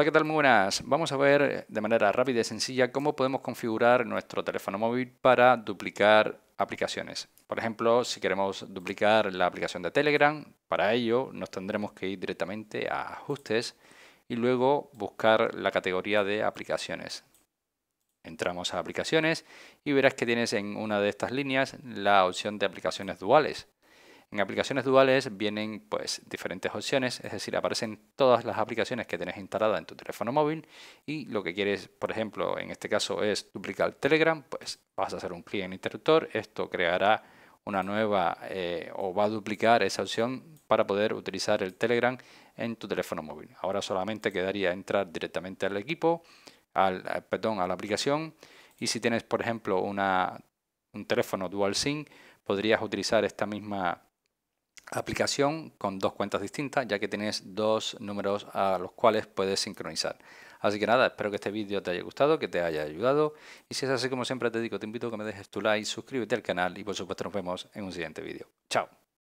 Hola, ¿qué tal? Muy buenas. Vamos a ver de manera rápida y sencilla cómo podemos configurar nuestro teléfono móvil para duplicar aplicaciones. Por ejemplo, si queremos duplicar la aplicación de Telegram, para ello nos tendremos que ir directamente a ajustes y luego buscar la categoría de aplicaciones. Entramos a aplicaciones y verás que tienes en una de estas líneas la opción de aplicaciones duales. En aplicaciones duales vienen pues diferentes opciones, es decir, aparecen todas las aplicaciones que tienes instaladas en tu teléfono móvil y lo que quieres, por ejemplo, en este caso es duplicar Telegram, pues vas a hacer un clic en interruptor, esto creará una nueva eh, o va a duplicar esa opción para poder utilizar el Telegram en tu teléfono móvil. Ahora solamente quedaría entrar directamente al equipo, al, eh, perdón, a la aplicación y si tienes, por ejemplo, una, un teléfono dual SIM, podrías utilizar esta misma aplicación con dos cuentas distintas, ya que tienes dos números a los cuales puedes sincronizar. Así que nada, espero que este vídeo te haya gustado, que te haya ayudado. Y si es así, como siempre te digo, te invito a que me dejes tu like, suscríbete al canal y por supuesto nos vemos en un siguiente vídeo. ¡Chao!